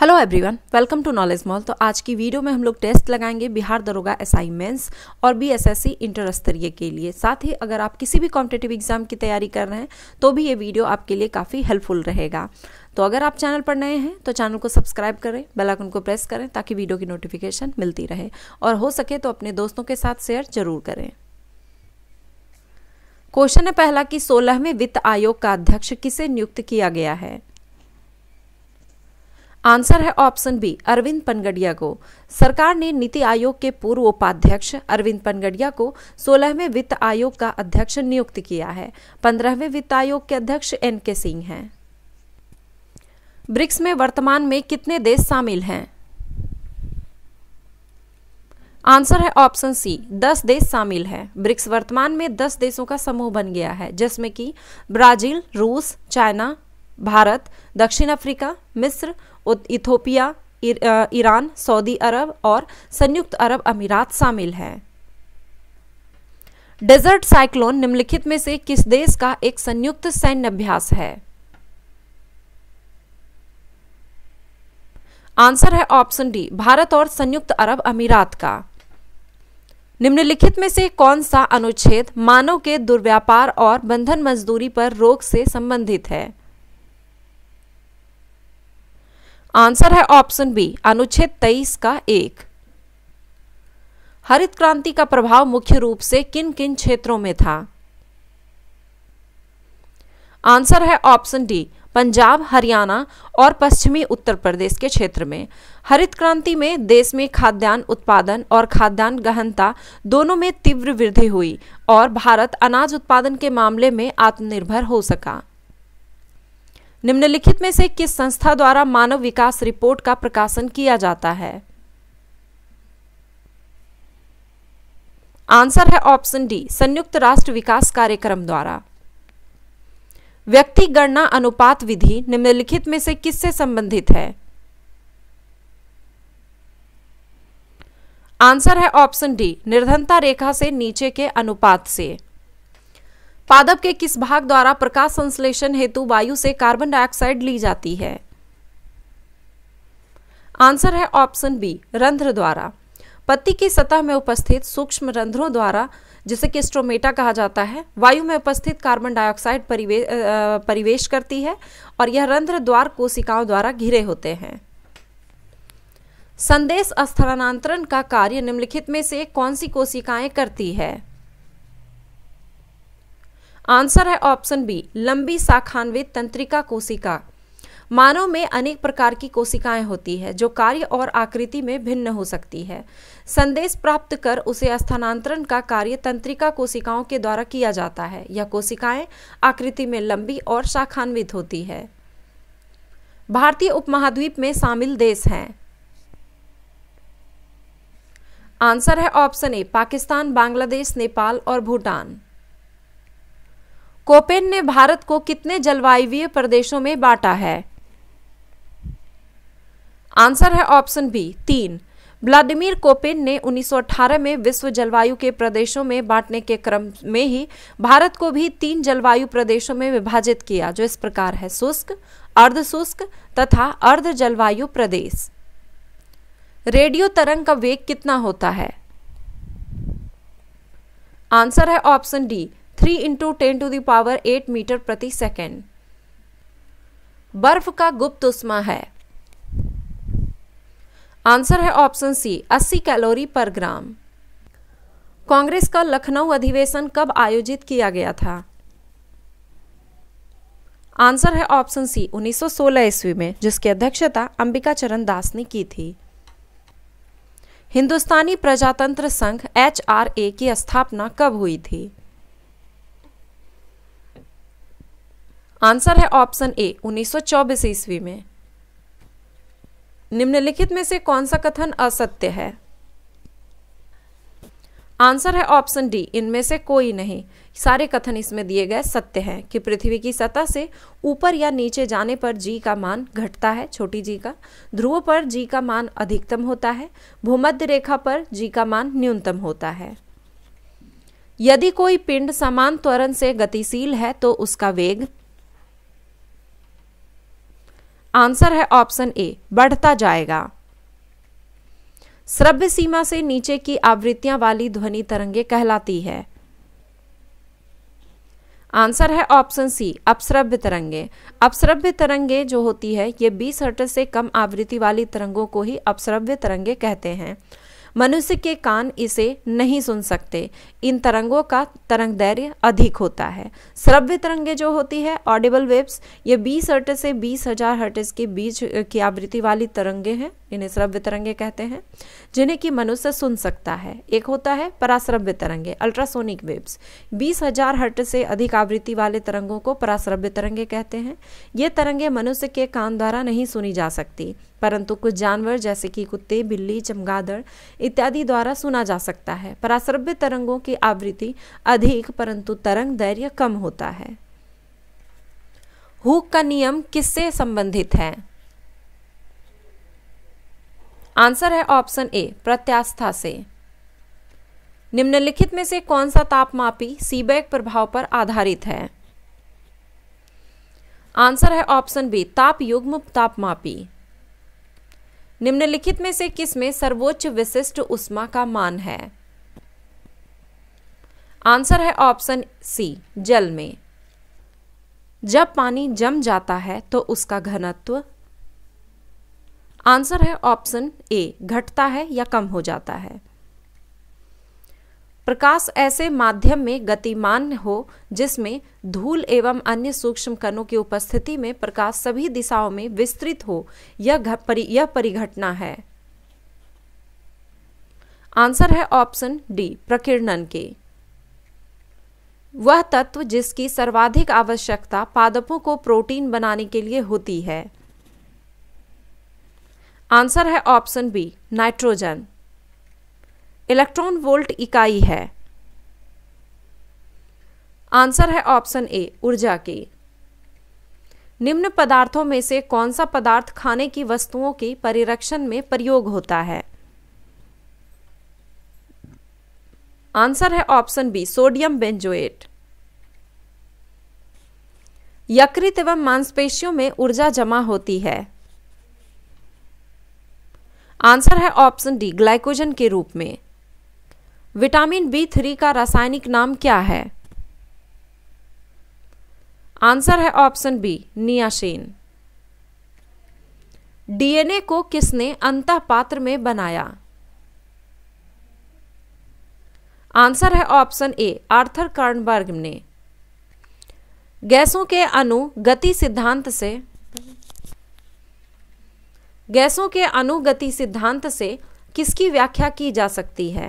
hello everyone welcome to knowledge mall तो आज की वीडियो में हम लोग टेस्ट लगाएंगे बिहार दरोगा असाइनमेंट्स और बीएसएससी इंटर स्तरीय के लिए साथ ही अगर आप किसी भी कॉम्पिटेटिव एग्जाम की तैयारी कर रहे हैं तो भी ये वीडियो आपके लिए काफ़ी हेल्पफुल रहेगा तो अगर आप चैनल पर नए हैं तो चैनल को सब्सक्राइब करें बेलाकन को प्रेस करें ताकि वीडियो की नोटिफिकेशन मिलती रहे और हो सके तो अपने दोस्तों के साथ शेयर जरूर करें क्वेश्चन है पहला कि सोलहवें वित्त आयोग का अध्यक्ष किसे नियुक्त किया गया है आंसर है ऑप्शन बी अरविंद पनगड़िया को सरकार ने नीति आयोग के पूर्व उपाध्यक्ष अरविंद पनगड़िया को सोलहवें वित्त आयोग का अध्यक्ष नियुक्त किया है पंद्रहवें वित्त आयोग के अध्यक्ष एन के सिंह हैं ब्रिक्स में वर्तमान में कितने देश शामिल हैं आंसर है ऑप्शन सी दस देश शामिल हैं ब्रिक्स वर्तमान में दस देशों का समूह बन गया है जिसमें कि ब्राजील रूस चाइना भारत दक्षिण अफ्रीका मिस्र इथोपिया ईरान सऊदी अरब और संयुक्त अरब अमीरात शामिल हैं डेजर्ट साइक्लोन निम्नलिखित में से किस देश का एक संयुक्त सैन्य अभ्यास है आंसर है ऑप्शन डी भारत और संयुक्त अरब अमीरात का निम्नलिखित में से कौन सा अनुच्छेद मानव के दुर्व्यापार और बंधन मजदूरी पर रोक से संबंधित है आंसर है ऑप्शन बी अनुच्छेद तेईस का एक हरित क्रांति का प्रभाव मुख्य रूप से किन किन क्षेत्रों में था आंसर है ऑप्शन डी पंजाब हरियाणा और पश्चिमी उत्तर प्रदेश के क्षेत्र में हरित क्रांति में देश में खाद्यान्न उत्पादन और खाद्यान्न गहनता दोनों में तीव्र वृद्धि हुई और भारत अनाज उत्पादन के मामले में आत्मनिर्भर हो सका निम्नलिखित में से किस संस्था द्वारा मानव विकास रिपोर्ट का प्रकाशन किया जाता है आंसर है ऑप्शन डी संयुक्त राष्ट्र विकास कार्यक्रम द्वारा व्यक्ति गणना अनुपात विधि निम्नलिखित में से किससे संबंधित है आंसर है ऑप्शन डी निर्धनता रेखा से नीचे के अनुपात से पादप के किस भाग द्वारा प्रकाश संश्लेषण हेतु वायु से कार्बन डाइऑक्साइड ली जाती है आंसर है ऑप्शन बी रंध्र द्वारा पत्ती की सतह में उपस्थित सूक्ष्म रंध्रों द्वारा जिसे कि स्ट्रोमेटा कहा जाता है वायु में उपस्थित कार्बन डाइऑक्साइड परिवे, परिवेश करती है और यह रंध्र द्वार कोशिकाओं द्वारा घिरे होते हैं संदेश स्थानांतरण का कार्य निम्नलिखित में से कौन सी कोशिकाएं करती है आंसर है ऑप्शन बी लंबी शाखान्वित तंत्रिका कोशिका मानव में अनेक प्रकार की कोशिकाएं होती है जो कार्य और आकृति में भिन्न हो सकती है संदेश प्राप्त कर उसे स्थानांतरण का कार्य तंत्रिका कोशिकाओं के द्वारा किया जाता है यह कोशिकाएं आकृति में लंबी और शाखान्वित होती है भारतीय उपमहाद्वीप में शामिल देश हैं आंसर है ऑप्शन ए पाकिस्तान बांग्लादेश नेपाल और भूटान कोपेन ने भारत को कितने जलवायवीय प्रदेशों में बांटा है आंसर है ऑप्शन बी तीन व्लादिमीर कोपेन ने 1918 में विश्व जलवायु के प्रदेशों में बांटने के क्रम में ही भारत को भी तीन जलवायु प्रदेशों में विभाजित किया जो इस प्रकार है शुष्क अर्ध शुष्क तथा अर्ध जलवायु प्रदेश रेडियो तरंग का वेग कितना होता है आंसर है option D three into ten to the power eight metre प्रति सेकेंड बर्फ का गुप्त उष्मा है आंसर है ऑप्शन सी 80 कैलोरी पर ग्राम कांग्रेस का लखनऊ अधिवेशन कब आयोजित किया गया था आंसर है ऑप्शन सी 1916 ईस्वी में जिसकी अध्यक्षता अंबिका चरण दास ने की थी हिंदुस्तानी प्रजातंत्र संघ एच की स्थापना कब हुई थी आंसर है ऑप्शन ए 1924 ईस्वी में निम्नलिखित में से कौन सा कथन असत्य है आंसर है ऑप्शन डी इनमें से कोई नहीं सारे कथन इसमें दिए गए सत्य हैं कि पृथ्वी की सतह से ऊपर या नीचे जाने पर जी का मान घटता है छोटी जी का ध्रुव पर जी का मान अधिकतम होता है भूमध्य रेखा पर जी का मान न्यूनतम होता है यदि कोई पिंड समान त्वरण से गतिशील है तो उसका वेग आंसर है ऑप्शन ए बढ़ता जाएगा श्रव्य सीमा से नीचे की आवृत्तियां वाली ध्वनि तरंगे कहलाती है आंसर है ऑप्शन सी अपश्रव्य तरंगे अपश्रव्य तरंगे जो होती है ये 20 हर्ट से कम आवृत्ति वाली तरंगों को ही अपश्रव्य तरंगे कहते हैं मनुष्य के कान इसे नहीं सुन सकते इन तरंगों का तरंग दैर्य अधिक होता है श्रव्य तरंगे जो होती है ऑडिबल वेव्स ये 20 हर्ट से बीस हजार हर्टस के बीच की आवृत्ति वाली तरंगे हैं इन्हें श्रव्य तरंगे कहते हैं जिन्हें कि मनुष्य सुन सकता है एक होता है पराश्रव्य तरंगे अल्ट्रासोनिक वेव्स बीस हजार हर्ट से अधिक आवृत्ति वाले तरंगों को पराश्रव्य तरंगे कहते हैं ये तरंगे मनुष्य के कान द्वारा नहीं सुनी जा सकती परंतु कुछ जानवर जैसे कि कुत्ते बिल्ली चमगादड़ इत्यादि द्वारा सुना जा सकता है पराश्रव्य तरंगों की आवृत्ति अधिक परंतु तरंग दैर्य कम होता है हुक का नियम किससे संबंधित है आंसर है ऑप्शन ए प्रत्यास्था से निम्नलिखित में से कौन सा तापमापी सीबैक प्रभाव पर आधारित है आंसर है ऑप्शन बी ताप युग्म तापमापी निम्नलिखित में से किस में सर्वोच्च विशिष्ट उष्मा का मान है आंसर है ऑप्शन सी जल में जब पानी जम जाता है तो उसका घनत्व आंसर है ऑप्शन ए घटता है या कम हो जाता है प्रकाश ऐसे माध्यम में गतिमान हो जिसमें धूल एवं अन्य सूक्ष्म कणों की उपस्थिति में प्रकाश सभी दिशाओं में विस्तृत हो यह परि, यह परिघटना है आंसर है ऑप्शन डी प्रकीर्णन के वह तत्व जिसकी सर्वाधिक आवश्यकता पादपों को प्रोटीन बनाने के लिए होती है आंसर है option B nitrogen electron volt इकाई है आंसर है ऑप्शन ए ऊर्जा की निम्न पदार्थों में से कौन सा पदार्थ खाने की वस्तुओं की परिरक्षण में प्रयोग होता है आंसर है ऑप्शन बी सोडियम बेंजोएट यकृत एवं मांसपेशियों में ऊर्जा जमा होती है आंसर है ऑप्शन डी ग्लाइकोजन के रूप में विटामिन बी थ्री का रासायनिक नाम क्या है आंसर है ऑप्शन बी नियाशीन डीएनए को किसने अंत पात्र में बनाया आंसर है ऑप्शन ए आर्थर कर्नबर्ग ने गैसों के अणु गति सिद्धांत से गैसों के अनुगति सिद्धांत से किसकी व्याख्या की जा सकती है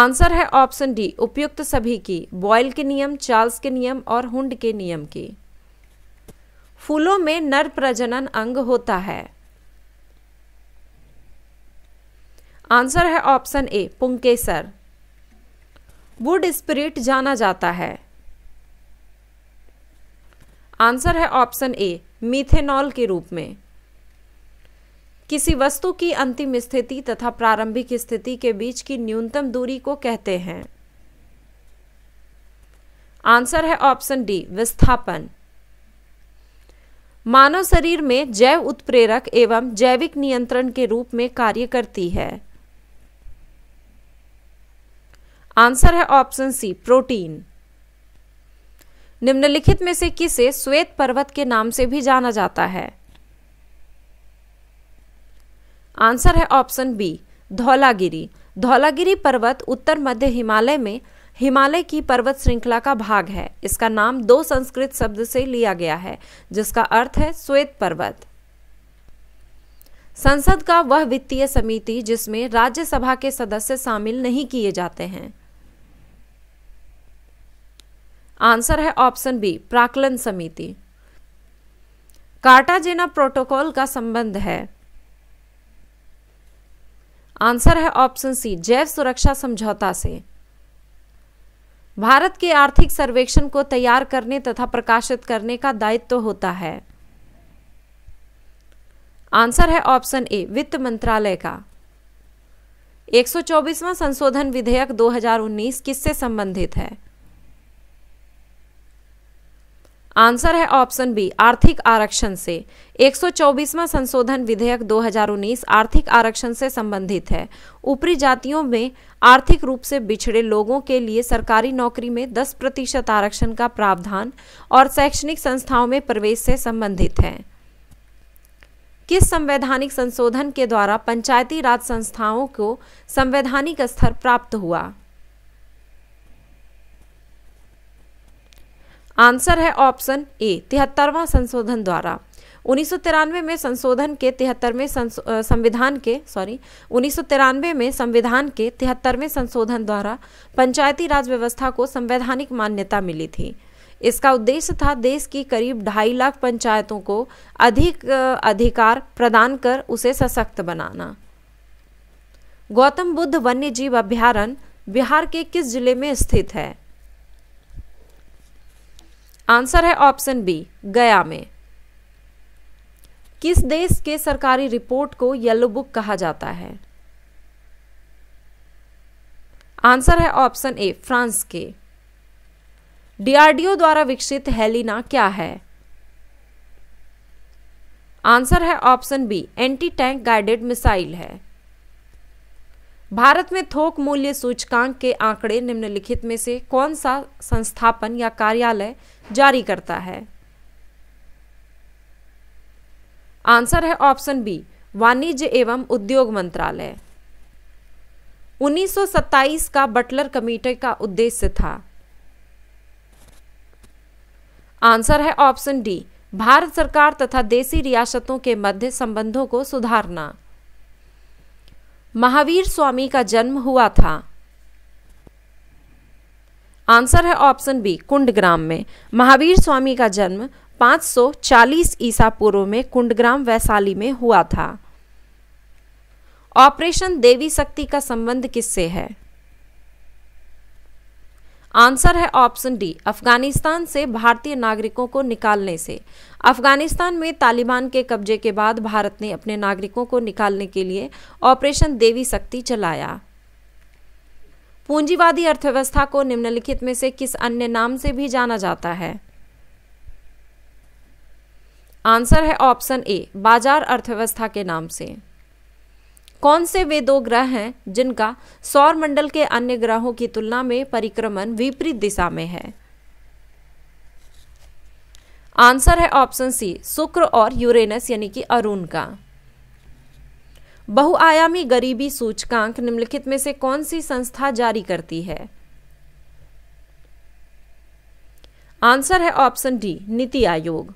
आंसर है ऑप्शन डी उपयुक्त सभी की बॉयल के नियम चार्ल्स के नियम और हुंड के नियम की फूलों में नर प्रजनन अंग होता है आंसर है ऑप्शन ए पुंकेसर वुड स्पिरिट जाना जाता है आंसर है ऑप्शन ए मीथेनॉल के रूप में किसी वस्तु की अंतिम स्थिति तथा प्रारंभिक स्थिति के बीच की न्यूनतम दूरी को कहते हैं आंसर है ऑप्शन डी विस्थापन मानव शरीर में जैव उत्प्रेरक एवं जैविक नियंत्रण के रूप में कार्य करती है आंसर है ऑप्शन सी प्रोटीन निम्नलिखित में से किसे श्वेत पर्वत के नाम से भी जाना जाता है आंसर है ऑप्शन बी धौलागिरी धौलागिरी पर्वत उत्तर मध्य हिमालय में हिमालय की पर्वत श्रृंखला का भाग है इसका नाम दो संस्कृत शब्द से लिया गया है जिसका अर्थ है श्वेत पर्वत संसद का वह वित्तीय समिति जिसमें राज्यसभा के सदस्य शामिल नहीं किए जाते हैं आंसर है ऑप्शन बी प्राकलन समिति कार्टाजेना प्रोटोकॉल का संबंध है आंसर है ऑप्शन सी जैव सुरक्षा समझौता से भारत के आर्थिक सर्वेक्षण को तैयार करने तथा प्रकाशित करने का दायित्व तो होता है आंसर है ऑप्शन ए वित्त मंत्रालय का 124वां संशोधन विधेयक 2019 किससे संबंधित है आंसर है ऑप्शन बी आर्थिक आरक्षण से 124वां संशोधन विधेयक 2019 आर्थिक आरक्षण से संबंधित है ऊपरी जातियों में आर्थिक रूप से बिछड़े लोगों के लिए सरकारी नौकरी में 10 प्रतिशत आरक्षण का प्रावधान और शैक्षणिक संस्थाओं में प्रवेश से संबंधित है किस संवैधानिक संशोधन के द्वारा पंचायती राज संस्थाओं को संवैधानिक स्तर प्राप्त हुआ आंसर है ऑप्शन ए तिहत्तरवां संशोधन द्वारा उन्नीस में संशोधन के तिहत्तरवें संविधान के सॉरी उन्नीस में संविधान के तिहत्तरवें संशोधन द्वारा पंचायती राज व्यवस्था को संवैधानिक मान्यता मिली थी इसका उद्देश्य था देश की करीब ढाई लाख पंचायतों को अधिक अधिकार प्रदान कर उसे सशक्त बनाना गौतम बुद्ध वन्य जीव अभ्यारण्य बिहार के किस जिले में स्थित है आंसर है ऑप्शन बी गया में किस देश के सरकारी रिपोर्ट को येलो बुक कहा जाता है आंसर है ऑप्शन ए फ्रांस के डीआरडीओ द्वारा विकसित हेलिना क्या है आंसर है option B anti tank guided missile है भारत में थोक मूल्य सूचकांक के आंकड़े निम्नलिखित में से कौन सा संस्थापन या कार्यालय जारी करता है आंसर है ऑप्शन बी वाणिज्य एवं उद्योग मंत्रालय 1927 का बटलर कमेटी का उद्देश्य था आंसर है ऑप्शन डी भारत सरकार तथा देसी रियासतों के मध्य संबंधों को सुधारना महावीर स्वामी का जन्म हुआ था आंसर है ऑप्शन बी कुंडग्राम में महावीर स्वामी का जन्म 540 ईसा पूर्व में कुंडग्राम वैशाली में हुआ था ऑपरेशन देवी शक्ति का संबंध किससे है आंसर है ऑप्शन डी अफगानिस्तान से भारतीय नागरिकों को निकालने से अफगानिस्तान में तालिबान के कब्जे के बाद भारत ने अपने नागरिकों को निकालने के लिए ऑपरेशन देवी शक्ति चलाया पूंजीवादी अर्थव्यवस्था को निम्नलिखित में से किस अन्य नाम से भी जाना जाता है आंसर है ऑप्शन ए बाजार अर्थव्यवस्था के नाम से कौन से वे दो ग्रह हैं जिनका सौर मंडल के अन्य ग्रहों की तुलना में परिक्रमण विपरीत दिशा में है आंसर है ऑप्शन सी शुक्र और यूरेनस यानी कि अरुण का बहुआयामी गरीबी सूचकांक निम्नलिखित में से कौन सी संस्था जारी करती है आंसर है ऑप्शन डी नीति आयोग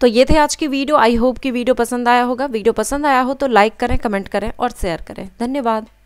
तो ये थे आज की वीडियो आई होप कि वीडियो पसंद आया होगा वीडियो पसंद आया हो तो लाइक करें कमेंट करें और शेयर करें धन्यवाद